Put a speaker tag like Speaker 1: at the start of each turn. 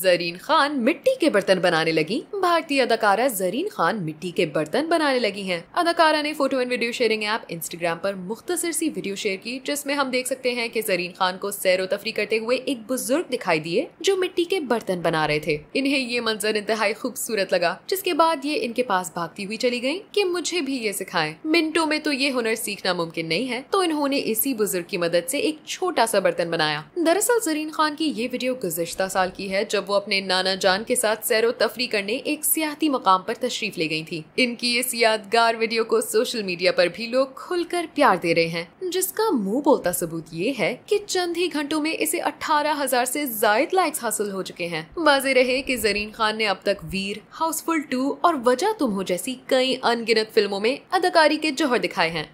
Speaker 1: जरीन खान मिट्टी के बर्तन बनाने लगी भारतीय अदाकारा जरीन खान मिट्टी के बर्तन बनाने लगी हैं। अदाकारा ने photo and video sharing app Instagram पर मुख्तसर सी वीडियो शेयर की जिसमें हम देख सकते हैं कि जरीन खान को सैर तफरी करते हुए एक बुजुर्ग दिखाई दिए जो मिट्टी के बर्तन बना रहे थे इन्हें ये मंजर इंतहाई खूबसूरत लगा जिसके बाद ये इनके पास भागती हुई चली गयी की मुझे भी ये सिखाए मिनटों में तो ये हुनर सीखना मुमकिन नहीं है तो इन्होंने इसी बुजुर्ग की मदद ऐसी एक छोटा सा बर्तन बनाया दरअसल जरीन खान की ये वीडियो गुजश्ता साल की है जब वो अपने नाना जान के साथ सैरो तफरी करने एक सियाती मकाम पर तशरीफ ले गई थी इनकी इस यादगार वीडियो को सोशल मीडिया पर भी लोग खुलकर प्यार दे रहे हैं जिसका मुंह बोलता सबूत ये है कि चंद ही घंटों में इसे अठारह हजार से जायद लाइक्स हासिल हो चुके हैं वाजे रहे की जरीन खान ने अब तक वीर हाउसफुल टू और वजह तुम हो जैसी कई अनगिनत फिल्मों में अदाकारी के जौहर दिखाए हैं